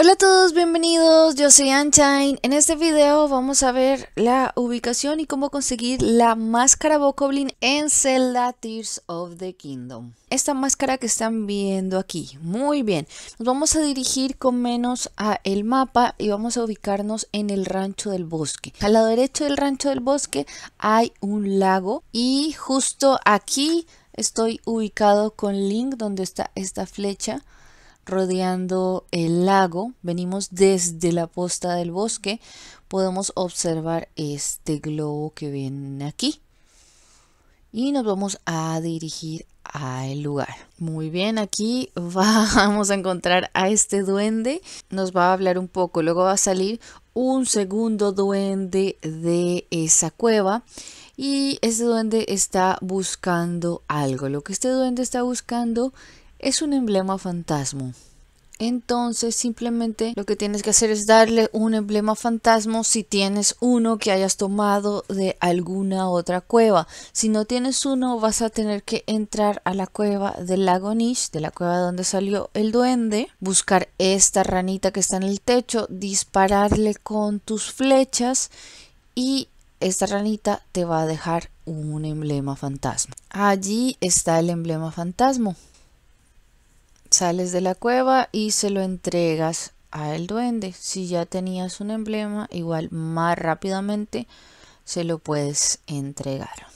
Hola a todos, bienvenidos, yo soy Anshine. En este video vamos a ver la ubicación y cómo conseguir la máscara Bokoblin en Zelda Tears of the Kingdom. Esta máscara que están viendo aquí, muy bien. Nos vamos a dirigir con menos a el mapa y vamos a ubicarnos en el Rancho del Bosque. Al lado derecho del Rancho del Bosque hay un lago y justo aquí estoy ubicado con Link donde está esta flecha rodeando el lago. Venimos desde la posta del bosque. Podemos observar este globo que viene aquí. Y nos vamos a dirigir al lugar. Muy bien, aquí vamos a encontrar a este duende. Nos va a hablar un poco. Luego va a salir un segundo duende de esa cueva. Y este duende está buscando algo. Lo que este duende está buscando es un emblema fantasma. Entonces simplemente lo que tienes que hacer es darle un emblema fantasma si tienes uno que hayas tomado de alguna otra cueva. Si no tienes uno vas a tener que entrar a la cueva del lago Nish, de la cueva donde salió el duende, buscar esta ranita que está en el techo, dispararle con tus flechas y esta ranita te va a dejar un emblema fantasma. Allí está el emblema fantasma sales de la cueva y se lo entregas al duende. Si ya tenías un emblema, igual más rápidamente se lo puedes entregar.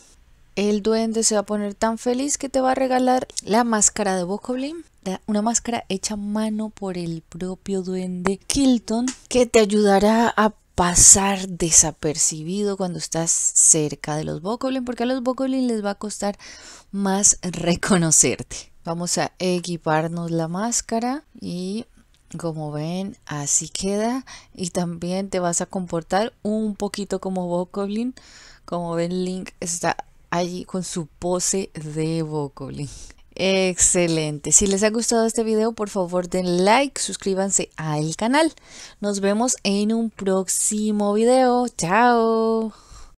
El duende se va a poner tan feliz que te va a regalar la máscara de Bocoblin, Una máscara hecha a mano por el propio duende Kilton que te ayudará a pasar desapercibido cuando estás cerca de los Bocoblin, porque a los Bokoblin les va a costar más reconocerte. Vamos a equiparnos la máscara y como ven así queda y también te vas a comportar un poquito como Bokoblin. Como ven Link está allí con su pose de Bokoblin. Excelente. Si les ha gustado este video, por favor den like, suscríbanse al canal. Nos vemos en un próximo video. Chao.